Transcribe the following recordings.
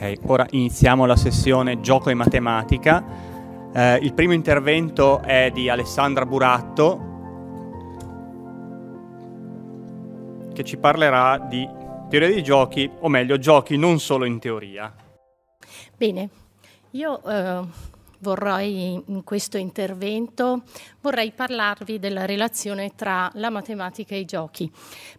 Ok, ora iniziamo la sessione Gioco e Matematica. Eh, il primo intervento è di Alessandra Buratto, che ci parlerà di teoria dei giochi, o meglio, giochi non solo in teoria. Bene, io eh, vorrei in questo intervento vorrei parlarvi della relazione tra la matematica e i giochi.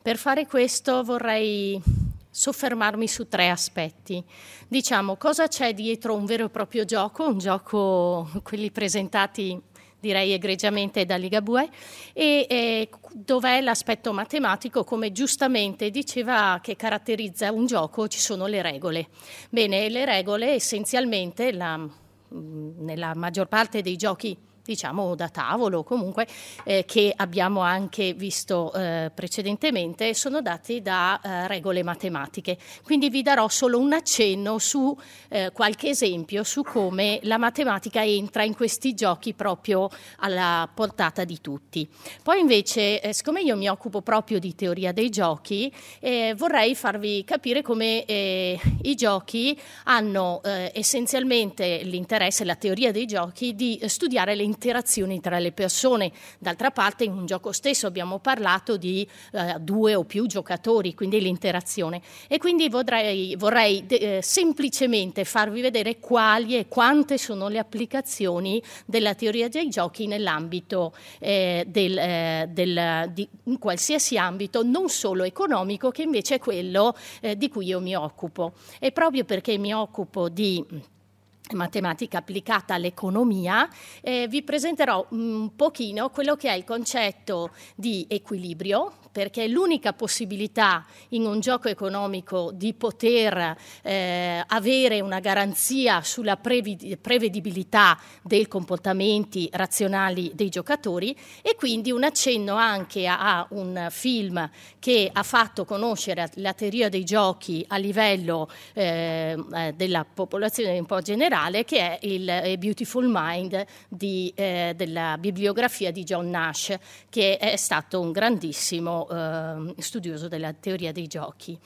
Per fare questo vorrei soffermarmi su tre aspetti. Diciamo cosa c'è dietro un vero e proprio gioco, un gioco, quelli presentati direi egregiamente da Ligabue, e, e dov'è l'aspetto matematico, come giustamente diceva, che caratterizza un gioco, ci sono le regole. Bene, le regole essenzialmente, la, mm, nella maggior parte dei giochi diciamo da tavolo comunque eh, che abbiamo anche visto eh, precedentemente sono dati da eh, regole matematiche. Quindi vi darò solo un accenno su eh, qualche esempio su come la matematica entra in questi giochi proprio alla portata di tutti. Poi invece, eh, siccome io mi occupo proprio di teoria dei giochi, eh, vorrei farvi capire come i giochi hanno essenzialmente l'interesse, la teoria dei giochi di studiare le interazioni tra le persone. D'altra parte in un gioco stesso abbiamo parlato di eh, due o più giocatori, quindi l'interazione. E quindi vorrei, vorrei eh, semplicemente farvi vedere quali e quante sono le applicazioni della teoria dei giochi nell'ambito eh, del, eh, del, di, in qualsiasi ambito, non solo economico, che invece è quello eh, di cui io mi occupo. E proprio perché mi occupo di matematica applicata all'economia, eh, vi presenterò un pochino quello che è il concetto di equilibrio, perché è l'unica possibilità in un gioco economico di poter eh, avere una garanzia sulla prevedibilità dei comportamenti razionali dei giocatori e quindi un accenno anche a, a un film che ha fatto conoscere la teoria dei giochi a livello eh, eh, della popolazione un po' generale che è il eh, Beautiful Mind di, eh, della bibliografia di John Nash che è stato un grandissimo eh, studioso della teoria dei giochi.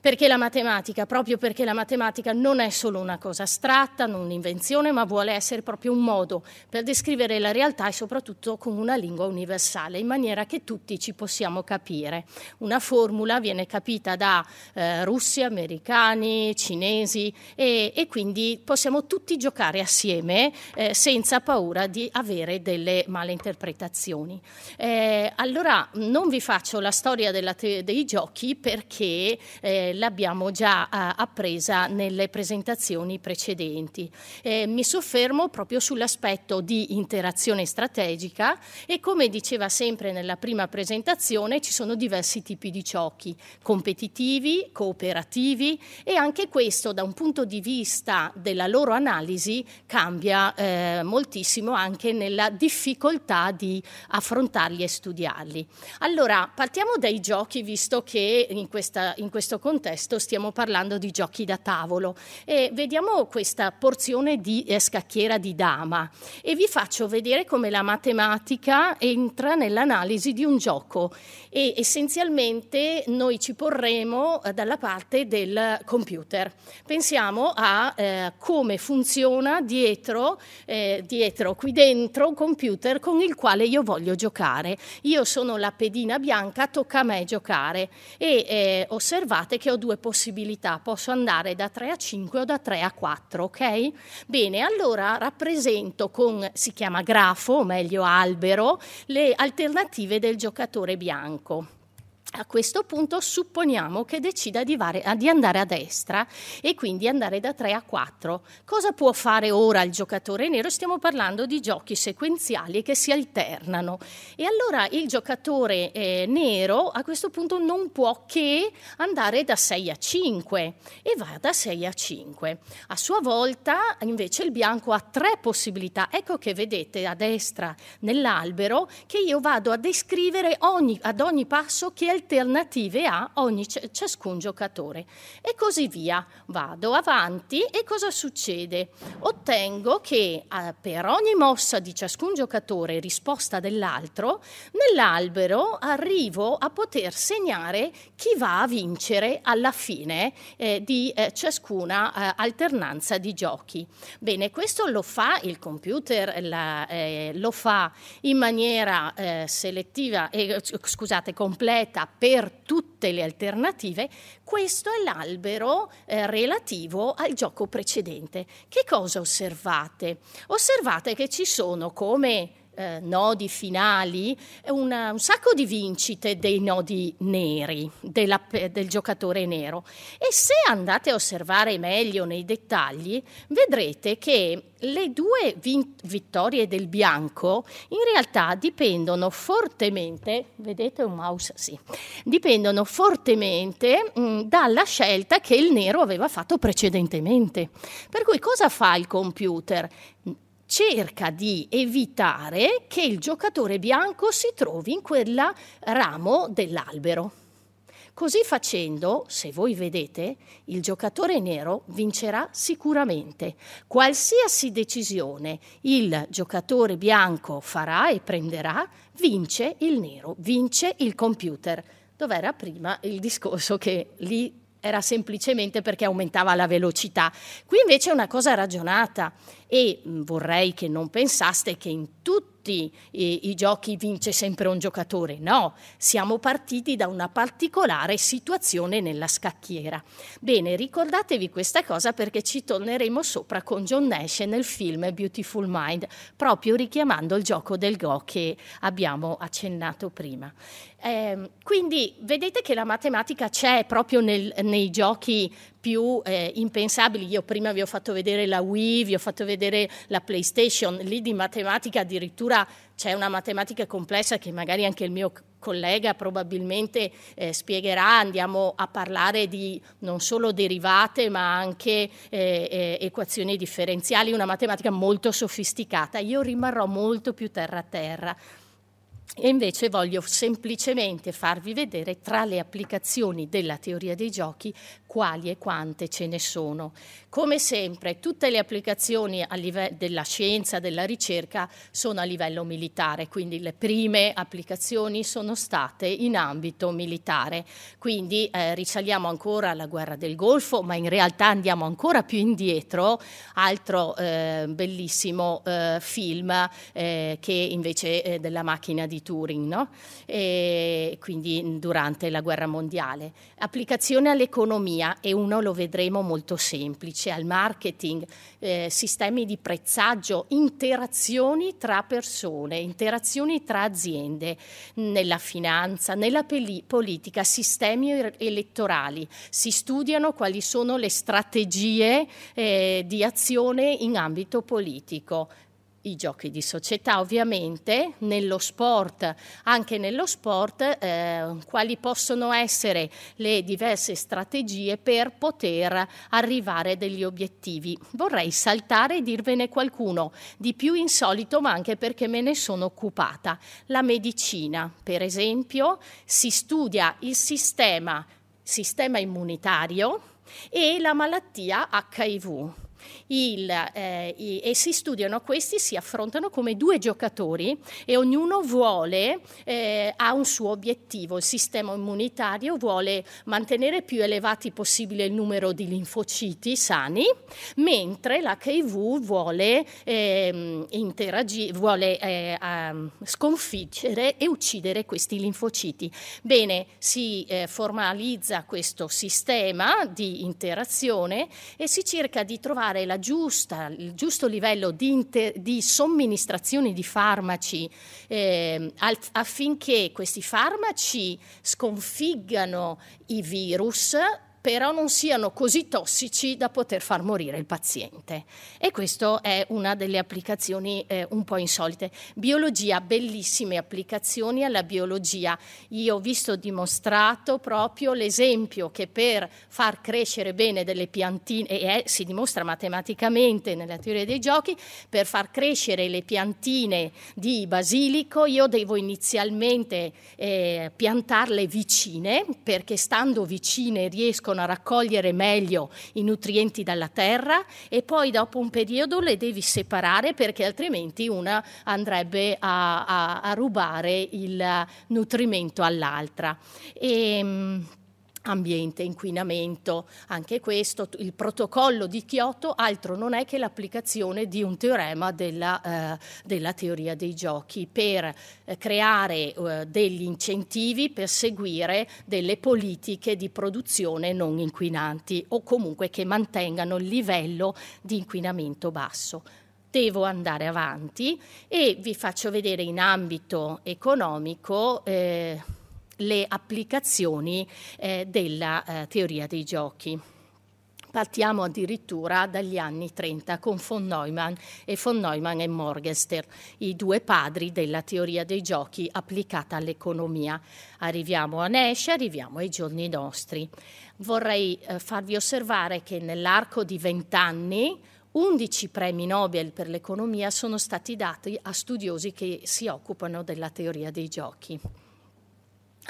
Perché la matematica? Proprio perché la matematica non è solo una cosa astratta, non un'invenzione, ma vuole essere proprio un modo per descrivere la realtà e soprattutto con una lingua universale, in maniera che tutti ci possiamo capire. Una formula viene capita da eh, russi, americani, cinesi e, e, quindi possiamo tutti giocare assieme eh, senza paura di avere delle malinterpretazioni. Eh, allora non vi faccio la storia della, dei giochi perché eh, l'abbiamo già eh, appresa nelle presentazioni precedenti. Eh, mi soffermo proprio sull'aspetto di interazione strategica e come diceva sempre nella prima presentazione ci sono diversi tipi di giochi, competitivi, cooperativi e anche questo da un punto di vista della loro analisi cambia eh, moltissimo anche nella difficoltà di affrontarli e studiarli. Allora, partiamo dai giochi visto che in, questa, in questo contesto contesto stiamo parlando di giochi da tavolo. E vediamo questa porzione di eh, scacchiera di dama e vi faccio vedere come la matematica entra nell'analisi di un gioco e essenzialmente noi ci porremo eh, dalla parte del computer. Pensiamo a eh, come funziona dietro, eh, dietro, qui dentro un computer con il quale io voglio giocare. Io sono la pedina bianca, tocca a me giocare e eh, osservate che che ho due possibilità, posso andare da 3 a 5 o da 3 a 4, ok? Bene, allora rappresento con, si chiama grafo, o meglio albero, le alternative del giocatore bianco. A questo punto supponiamo che decida di, di, andare a destra e quindi andare da 3 a 4. Cosa può fare ora il giocatore nero? Stiamo parlando di giochi sequenziali che si alternano. E allora il giocatore eh, nero a questo punto non può che andare da 6 a 5 e va da 6 a 5. A sua volta invece il bianco ha tre possibilità. Ecco che vedete a destra nell'albero che io vado a descrivere ogni, ad ogni passo che è il alternative ha ogni, ciascun giocatore. E così via. Vado avanti e cosa succede? Ottengo che eh, per ogni mossa di ciascun giocatore risposta dell'altro, nell'albero arrivo a poter segnare chi va a vincere alla fine eh, di eh, ciascuna eh, alternanza di giochi. Bene, questo lo fa il computer, la, eh, lo fa in maniera eh, selettiva, scusate, completa per tutte le alternative, questo è l'albero eh, relativo al gioco precedente. Che cosa osservate? Osservate che ci sono come eh, nodi finali, una, un sacco di vincite dei nodi neri, della, del giocatore nero. E se andate a osservare meglio nei dettagli, vedrete che le due vin- vittorie del bianco in realtà dipendono fortemente, vedete un mouse? Sì, dipendono fortemente mh, dalla scelta che il nero aveva fatto precedentemente. Per cui cosa fa il computer? cerca di evitare che il giocatore bianco si trovi in quel ramo dell'albero. Così facendo, se voi vedete, il giocatore nero vincerà sicuramente. Qualsiasi decisione il giocatore bianco farà e prenderà, vince il nero, vince il computer. Dov'era prima il discorso che lì era semplicemente perché aumentava la velocità. Qui invece è una cosa ragionata e mm, vorrei che non pensaste che in tutti i, i, giochi vince sempre un giocatore. No, siamo partiti da una particolare situazione nella scacchiera. Bene, ricordatevi questa cosa perché ci torneremo sopra con John Nash nel film Beautiful Mind, proprio richiamando il gioco del Go che abbiamo accennato prima. Eh, quindi vedete che la matematica c'è proprio nel, nei giochi più eh, impensabili. Io prima vi ho fatto vedere la Wii, vi ho fatto vedere la PlayStation, lì di matematica addirittura c'è una matematica complessa che magari anche il mio collega probabilmente eh, spiegherà, andiamo a parlare di non solo derivate ma anche eh, eh equazioni differenziali, una matematica molto sofisticata. Io rimarrò molto più terra a terra. E invece voglio semplicemente farvi vedere tra le applicazioni della teoria dei giochi quali e quante ce ne sono. Come sempre, tutte le applicazioni live- della scienza, della ricerca, sono a livello militare, quindi le prime applicazioni sono state in ambito militare. Quindi eh, risaliamo ancora alla guerra del Golfo, ma in realtà andiamo ancora più indietro, altro eh, bellissimo eh, film eh, che invece eh, della macchina di Turing, no? quindi durante la guerra mondiale. Applicazione all'economia e uno lo vedremo molto semplice, al marketing, eh, sistemi di prezzaggio, interazioni tra persone, interazioni tra aziende, nella finanza, nella peli- politica, sistemi er-, elettorali. Si studiano quali sono le strategie eh, di azione in ambito politico i giochi di società ovviamente, nello sport, anche nello sport, eh, quali possono essere le diverse strategie per poter arrivare a degli obiettivi. Vorrei saltare e dirvene qualcuno di più insolito, ma anche perché me ne sono occupata. La medicina, per esempio, si studia il sistema, sistema immunitario e la malattia HIV il, eh, i, e si studiano questi, si affrontano come due giocatori e ognuno vuole, eh, ha un suo obiettivo, il sistema immunitario vuole mantenere più elevati possibile il numero di linfociti sani, mentre l'HIV vuole, eh, interagi- vuole eh, ehm, sconfiggere e uccidere questi linfociti. Bene, si eh, formalizza questo sistema di interazione e si cerca di trovare trovare giusta, il giusto livello di, inter, di somministrazione di farmaci eh, al, affinché questi farmaci sconfiggano i virus però non siano così tossici da poter far morire il paziente. E questa è una delle applicazioni eh, un po' insolite. Biologia, bellissime applicazioni alla biologia. Io ho visto dimostrato proprio l'esempio che per far crescere bene delle piantine, e è, eh, si dimostra matematicamente nella teoria dei giochi, per far crescere le piantine di basilico io devo inizialmente eh, piantarle vicine, perché stando vicine riescono riescono a raccogliere meglio i nutrienti dalla terra e poi dopo un periodo le devi separare perché altrimenti una andrebbe a, a, a rubare il nutrimento all'altra. E, ehm, ambiente, inquinamento, anche questo, il protocollo di Kyoto altro non è che l'applicazione di un teorema della, eh, della teoria dei giochi per eh, creare eh, degli incentivi per seguire delle politiche di produzione non inquinanti o comunque che mantengano il livello di inquinamento basso devo andare avanti e vi faccio vedere in ambito economico eh, le applicazioni eh, della eh, teoria dei giochi. Partiamo addirittura dagli anni 30 con von Neumann e von Neumann e Morgenstern, i due padri della teoria dei giochi applicata all'economia. Arriviamo a Nash, arriviamo ai giorni nostri. Vorrei eh, farvi osservare che nell'arco di vent'anni 11 premi Nobel per l'economia sono stati dati a studiosi che si occupano della teoria dei giochi.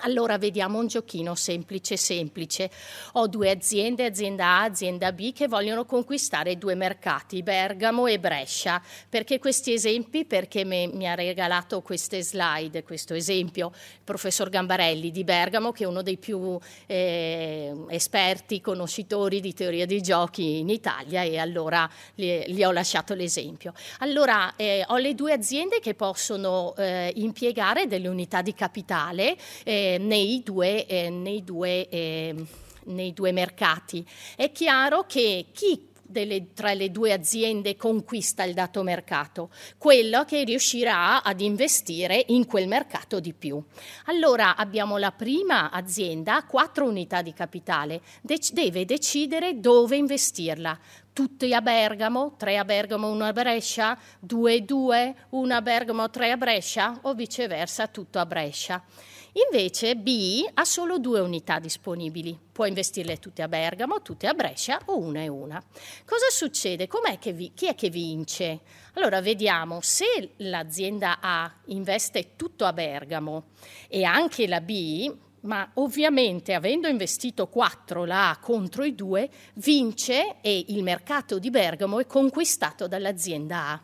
Allora vediamo un giochino semplice, semplice. Ho due aziende, azienda A, e azienda B, che vogliono conquistare due mercati, Bergamo e Brescia. Perché questi esempi? Perché me, mi ha regalato queste slide, questo esempio, il professor Gambarelli di Bergamo, che è uno dei più eh, esperti, conoscitori di teoria dei giochi in Italia e allora gli, ho lasciato l'esempio. Allora eh, ho le due aziende che possono eh, impiegare delle unità di capitale. Eh, eh, nei due, eh, nei due, eh, nei due mercati. È chiaro che chi delle, tra le due aziende conquista il dato mercato, quello che riuscirà ad investire in quel mercato di più. Allora abbiamo la prima azienda, quattro unità di capitale, dec- deve decidere dove investirla. Tutti a Bergamo, tre a Bergamo, uno a Brescia, due e due, uno a Bergamo, tre a Brescia o viceversa, tutto a Brescia. Invece B ha solo due unità disponibili, può investirle tutte a Bergamo, tutte a Brescia o una e una. Cosa succede? Vi, chi è che vince? Allora vediamo, se l'azienda A investe tutto a Bergamo e anche la B, ma ovviamente avendo investito 4 la A contro i due, vince e il mercato di Bergamo è conquistato dall'azienda A.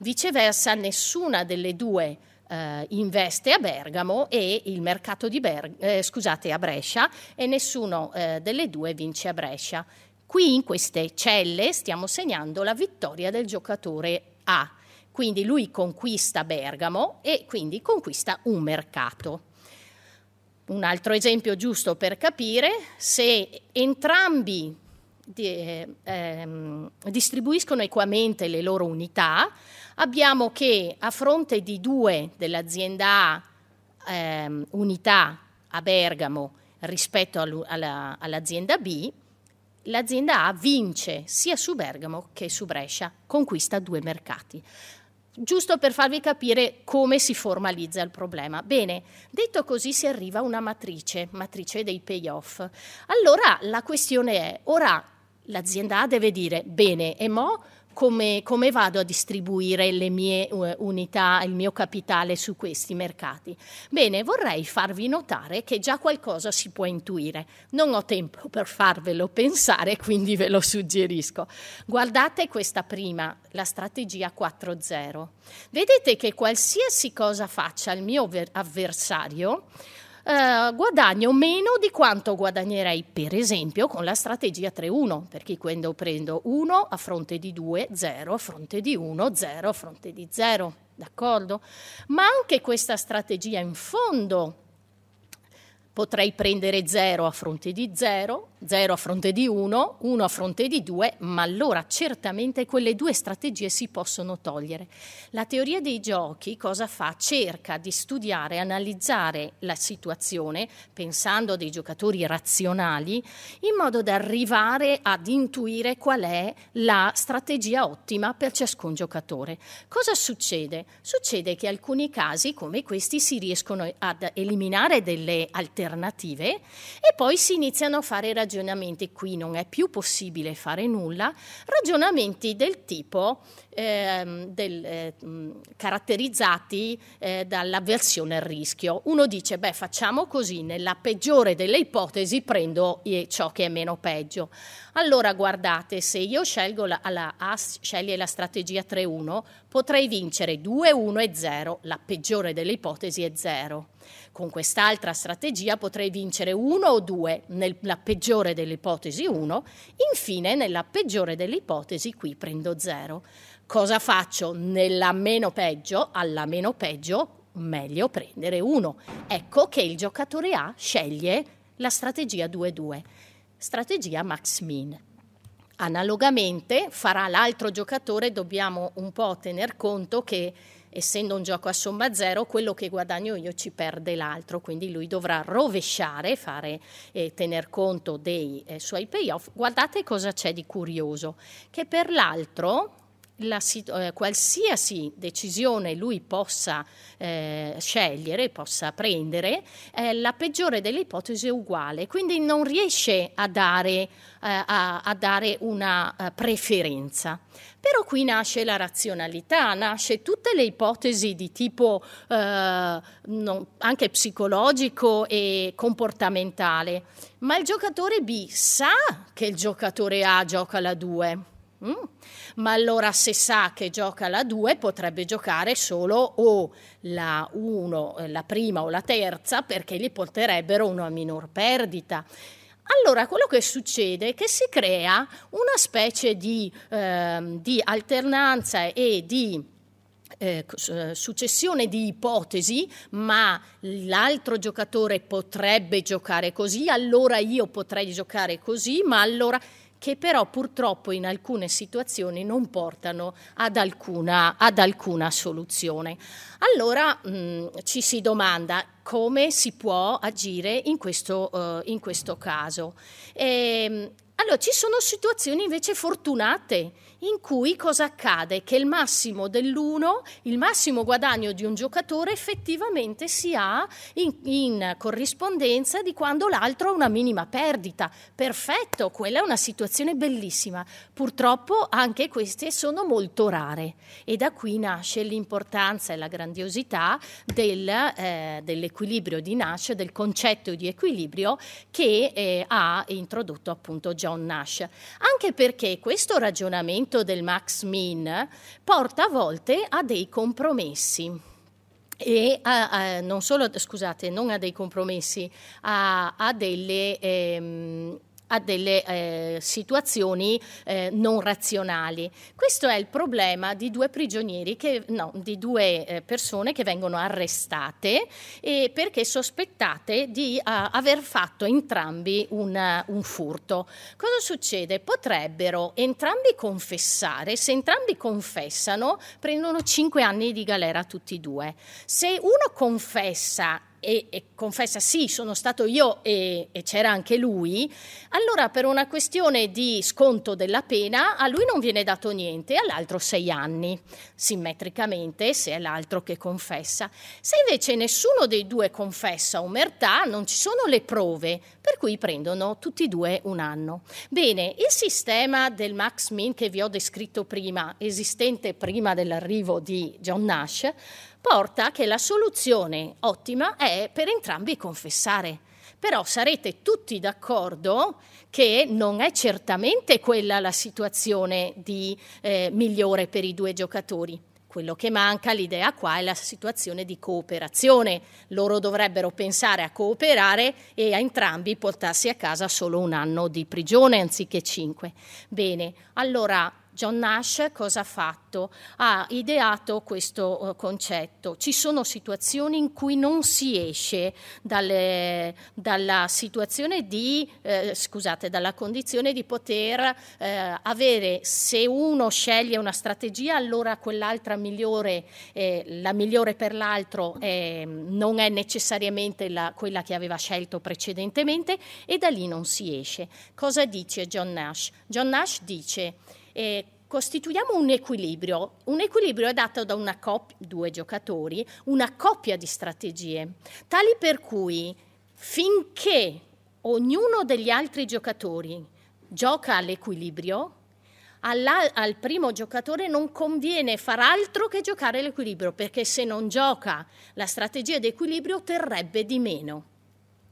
Viceversa, nessuna delle due eh, investe a Bergamo e il mercato di Ber- eh, scusate, a Brescia e nessuno eh, delle due vince a Brescia. Qui in queste celle stiamo segnando la vittoria del giocatore A. Quindi lui conquista Bergamo e quindi conquista un mercato. Un altro esempio giusto per capire, se entrambi di, ehm, distribuiscono equamente le loro unità. Abbiamo che a fronte di due dell'azienda A ehm, unità a Bergamo rispetto alla, all'azienda B, l'azienda A vince sia su Bergamo che su Brescia, conquista due mercati. Giusto per farvi capire come si formalizza il problema. Bene, detto così si arriva a una matrice, matrice dei payoff. Allora la questione è, ora l'azienda A deve dire bene e mo come, come, vado a distribuire le mie unità, il mio capitale su questi mercati? Bene, vorrei farvi notare che già qualcosa si può intuire. Non ho tempo per farvelo pensare, quindi ve lo suggerisco. Guardate questa prima, la strategia 4.0. Vedete che qualsiasi cosa faccia il mio avversario, eh, guadagno meno di quanto guadagnerei per esempio con la strategia 3-1, perché quando prendo 1 a fronte di 2, 0 a fronte di 1, 0 a fronte di 0, d'accordo? Ma anche questa strategia in fondo potrei prendere 0 a fronte di 0, 0 a fronte di 1, 1 a fronte di 2, ma allora certamente quelle due strategie si possono togliere. La teoria dei giochi cosa fa? Cerca di studiare, analizzare la situazione, pensando a dei giocatori razionali, in modo da arrivare ad intuire qual è la strategia ottima per ciascun giocatore. Cosa succede? Succede che alcuni casi come questi si riescono ad eliminare delle alternative e poi si iniziano a fare ragionamenti ragionamenti, qui non è più possibile fare nulla, ragionamenti del tipo eh, del, eh, mm, caratterizzati eh, dall'avversione al rischio. Uno dice, beh facciamo così, nella peggiore delle ipotesi prendo eh, ciò che è meno peggio. Allora guardate, se io scelgo la, la A sceglie la strategia 3-1, potrei vincere 2-1 e 0, la peggiore delle ipotesi è 0. Con quest'altra strategia potrei vincere uno o due, nella peggiore delle ipotesi 1, infine nella peggiore delle ipotesi qui prendo 0. Cosa faccio? Nella meno peggio, alla meno peggio, meglio prendere 1. Ecco che il giocatore A sceglie la strategia 2-2, strategia max min. Analogamente farà l'altro giocatore, dobbiamo un po' tener conto che essendo un gioco a somma zero, quello che guadagno io ci perde l'altro, quindi lui dovrà rovesciare, fare, eh, tener conto dei eh, suoi payoff. Guardate cosa c'è di curioso, che per l'altro la, eh, qualsiasi decisione lui possa eh, scegliere, possa prendere, eh, la peggiore delle ipotesi è uguale, quindi non riesce a dare, eh, a, a dare una eh, preferenza. Però qui nasce la razionalità, nasce tutte le ipotesi di tipo eh, non, anche psicologico e comportamentale, ma il giocatore B sa che il giocatore A gioca la 2 Mm. Ma allora se sa che gioca la 2 potrebbe giocare solo o la 1, eh, la prima o la terza perché gli porterebbero una minor perdita. Allora quello che succede è che si crea una specie di, eh, di alternanza e di eh, eh, successione di ipotesi, ma l'altro giocatore potrebbe giocare così, allora io potrei giocare così, ma allora che però purtroppo in alcune situazioni non portano ad alcuna, ad alcuna soluzione. Allora mh, mm, ci si domanda come si può agire in questo, uh, in questo caso. E, ehm, allora, ci sono situazioni invece fortunate in cui cosa accade? Che il massimo dell'uno, il massimo guadagno di un giocatore effettivamente si ha in, in corrispondenza di quando l'altro ha una minima perdita. Perfetto, quella è una situazione bellissima. Purtroppo anche queste sono molto rare e da qui nasce l'importanza e la grandiosità del, eh, dell'equilibrio di Nash, del concetto di equilibrio che eh, ha introdotto appunto John Nash. Anche perché questo ragionamento spirito del Max Min porta a volte a dei compromessi e a, a, non solo, scusate, non a dei compromessi, a, a delle... Ehm, a delle eh, situazioni eh, non razionali. Questo è il problema di due prigionieri, che, no, di due eh, persone che vengono arrestate perché sospettate di a, eh, aver fatto entrambi un, un, furto. Cosa succede? Potrebbero entrambi confessare, se entrambi confessano prendono cinque anni di galera tutti e due. Se uno confessa e, e confessa sì, sono stato io e, e c'era anche lui, allora per una questione di sconto della pena a lui non viene dato niente, all'altro sei anni, simmetricamente se è l'altro che confessa. Se invece nessuno dei due confessa omertà, non ci sono le prove, per cui prendono tutti e due un anno. Bene, il sistema del Max Min che vi ho descritto prima, esistente prima dell'arrivo di John Nash, porta che la soluzione ottima è per entrambi confessare. Però sarete tutti d'accordo che non è certamente quella la situazione di, eh, migliore per i due giocatori. Quello che manca, l'idea qua, è la situazione di cooperazione. Loro dovrebbero pensare a cooperare e a entrambi portarsi a casa solo un anno di prigione anziché cinque. Bene, allora John Nash cosa ha fatto? Ha ideato questo eh, concetto. Ci sono situazioni in cui non si esce dalle, dalla situazione di, eh, scusate, dalla condizione di poter eh, avere, se uno sceglie una strategia, allora quell'altra migliore, eh, la migliore per l'altro eh, non è necessariamente la, quella che aveva scelto precedentemente e da lì non si esce. Cosa dice John Nash? John Nash dice eh, costituiamo un equilibrio. Un equilibrio è dato da una coppia, due giocatori, una coppia di strategie, tali per cui finché ognuno degli altri giocatori gioca all'equilibrio, alla, al primo giocatore non conviene far altro che giocare l'equilibrio, perché se non gioca la strategia di equilibrio terrebbe di meno.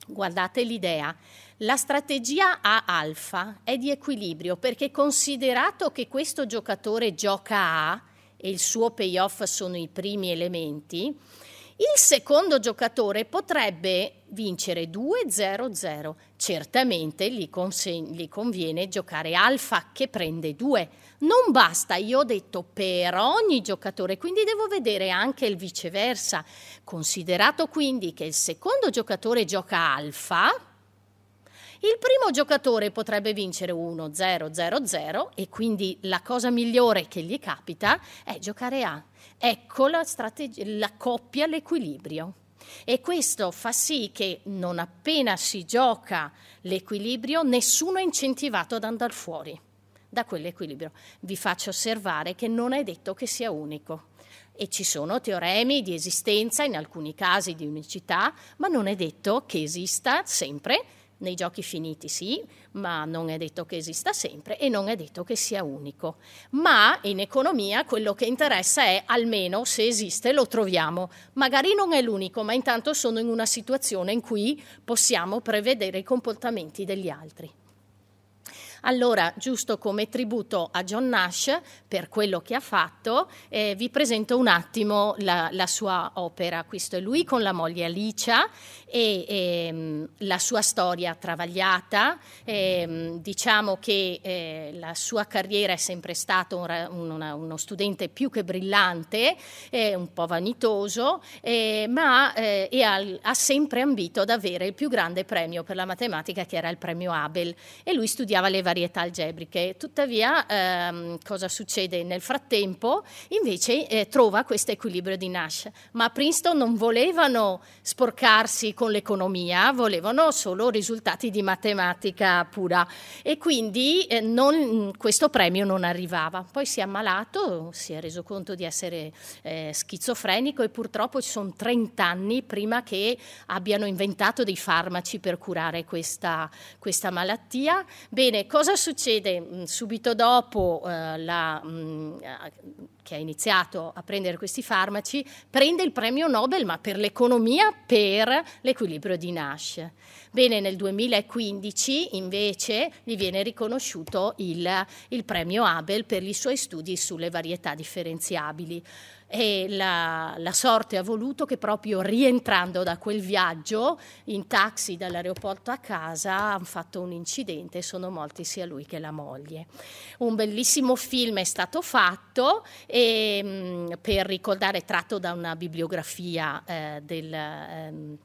Guardate l'idea. La strategia A alfa è di equilibrio perché considerato che questo giocatore gioca A e il suo payoff sono i primi elementi, il secondo giocatore potrebbe vincere 2-0-0. Certamente gli, conseg- gli conviene giocare alfa che prende 2. Non basta, io ho detto per ogni giocatore, quindi devo vedere anche il viceversa. Considerato quindi che il secondo giocatore gioca alfa, il primo giocatore potrebbe vincere 1-0-0-0 e quindi la cosa migliore che gli capita è giocare a. Ecco la, strateg- la coppia, l'equilibrio. E questo fa sì che non appena si gioca l'equilibrio, nessuno è incentivato ad andare fuori da quell'equilibrio. Vi faccio osservare che non è detto che sia unico. E ci sono teoremi di esistenza, in alcuni casi di unicità, ma non è detto che esista sempre nei giochi finiti sì, ma non è detto che esista sempre e non è detto che sia unico. Ma in economia quello che interessa è almeno se esiste lo troviamo. Magari non è l'unico, ma intanto sono in una situazione in cui possiamo prevedere i comportamenti degli altri. Allora, giusto come tributo a John Nash per quello che ha fatto, eh, vi presento un attimo la, la, sua opera. Questo è lui con la moglie Alicia e ehm, la sua storia travagliata. Ehm, diciamo che eh, la sua carriera è sempre stato un, un, uno studente più che brillante, eh, un po' vanitoso, eh, ma eh, al, ha sempre ambito ad avere il più grande premio per la matematica che era il premio Abel e lui studiava le varie varietà algebriche. Tuttavia, ehm, cosa succede? Nel frattempo, invece, eh, trova questo equilibrio di Nash. Ma Princeton non volevano sporcarsi con l'economia, volevano solo risultati di matematica pura. E quindi eh, non, questo premio non arrivava. Poi si è ammalato, si è reso conto di essere eh, schizofrenico e purtroppo ci sono 30 anni prima che abbiano inventato dei farmaci per curare questa, questa malattia. Bene, cosa cosa succede mm, subito dopo eh, la mm, eh, che ha iniziato a prendere questi farmaci, prende il premio Nobel, ma per l'economia, per l'equilibrio di Nash. Bene, nel 2015 invece gli viene riconosciuto il, il premio Abel per i suoi studi sulle varietà differenziabili. E la, la sorte ha voluto che proprio rientrando da quel viaggio in taxi dall'aeroporto a casa hanno fatto un incidente e sono morti sia lui che la moglie. Un bellissimo film è stato fatto e, ehm, per ricordare tratto da una bibliografia eh, del... Ehm,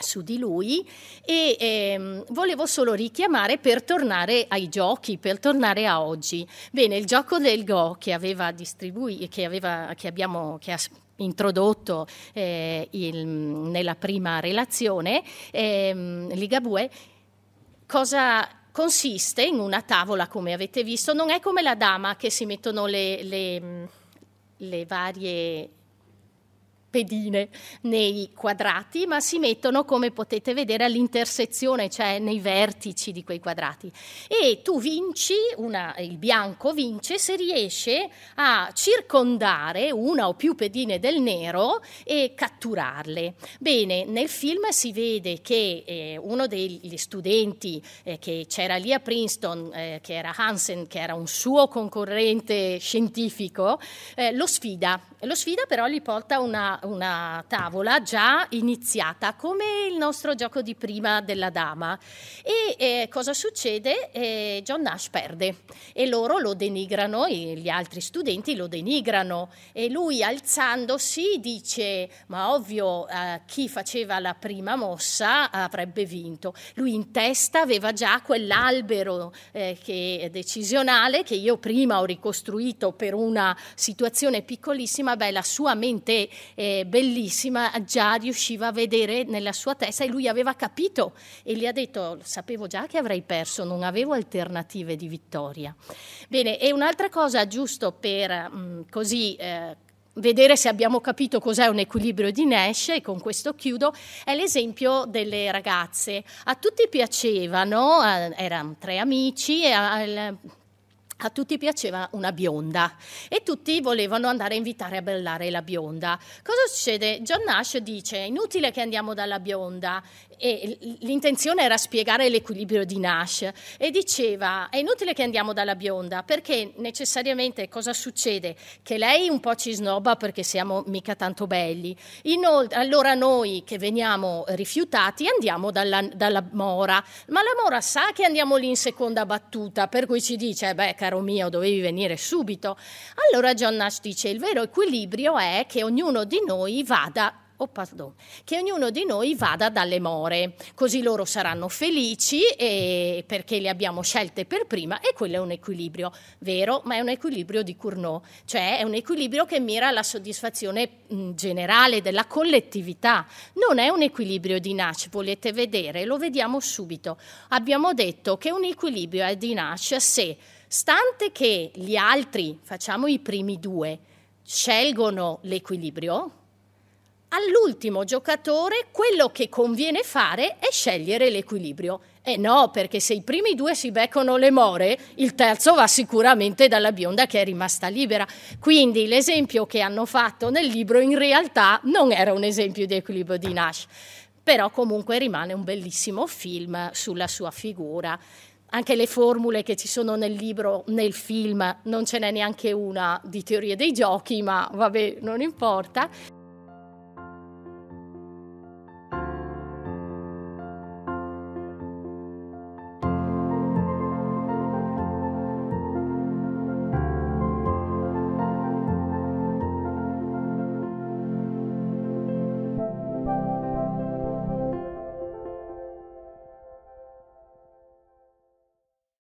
su di lui e ehm, volevo solo richiamare per tornare ai giochi, per tornare a oggi. Bene, il gioco del Go che aveva distribuito, che, che abbiamo, che ha introdotto eh, il, nella prima relazione, ehm, Ligabue, cosa consiste in una tavola, come avete visto, non è come la dama che si mettono le, le le varie pedine nei quadrati, ma si mettono, come potete vedere, all'intersezione, cioè nei vertici di quei quadrati. E tu vinci, una, il bianco vince se riesce a circondare una o più pedine del nero e catturarle. Bene, nel film si vede che eh, uno degli studenti eh, che c'era lì a Princeton, eh, che era Hansen, che era un suo concorrente scientifico, eh, lo sfida. Lo sfida però gli porta una una tavola già iniziata, come il nostro gioco di prima della dama. E eh, cosa succede? Eh, John Nash perde e loro lo denigrano, gli altri studenti lo denigrano e lui alzandosi dice, ma ovvio eh, chi faceva la prima mossa avrebbe vinto. Lui in testa aveva già quell'albero eh, che decisionale che io prima ho ricostruito per una situazione piccolissima, beh la sua mente eh, eh, bellissima, già riusciva a vedere nella sua testa e lui aveva capito e gli ha detto sapevo già che avrei perso, non avevo alternative di vittoria. Bene, e un'altra cosa giusto per mh, mm, così eh, vedere se abbiamo capito cos'è un equilibrio di Nash, e con questo chiudo, è l'esempio delle ragazze. A tutti piacevano, eh, erano tre amici, e a tutti piaceva una bionda e tutti volevano andare a invitare a ballare la bionda. Cosa succede? John Nash dice: È inutile che andiamo dalla bionda. E l'intenzione era spiegare l'equilibrio di Nash e diceva: È inutile che andiamo dalla bionda perché necessariamente cosa succede? Che lei un po' ci snobba perché siamo mica tanto belli. Inoltre, allora noi che veniamo rifiutati andiamo dalla, dalla Mora, ma la Mora sa che andiamo lì in seconda battuta, per cui ci dice: eh Beh, caro mio, dovevi venire subito. Allora John Nash dice il vero equilibrio è che ognuno di noi vada Oh, pardon, che ognuno di noi vada dalle more, così loro saranno felici e perché le abbiamo scelte per prima e quello è un equilibrio vero, ma è un equilibrio di Cournot, cioè è un equilibrio che mira alla soddisfazione mh, generale della collettività, non è un equilibrio di Nash, volete vedere, lo vediamo subito. Abbiamo detto che un equilibrio è di Nash se Stante che gli altri, facciamo i primi due, scelgono l'equilibrio, all'ultimo giocatore quello che conviene fare è scegliere l'equilibrio. E eh no, perché se i primi due si beccano le more, il terzo va sicuramente dalla bionda che è rimasta libera. Quindi l'esempio che hanno fatto nel libro in realtà non era un esempio di equilibrio di Nash, però comunque rimane un bellissimo film sulla sua figura anche le formule che ci sono nel libro, nel film, non ce n'è neanche una di teoria dei giochi, ma vabbè, non importa.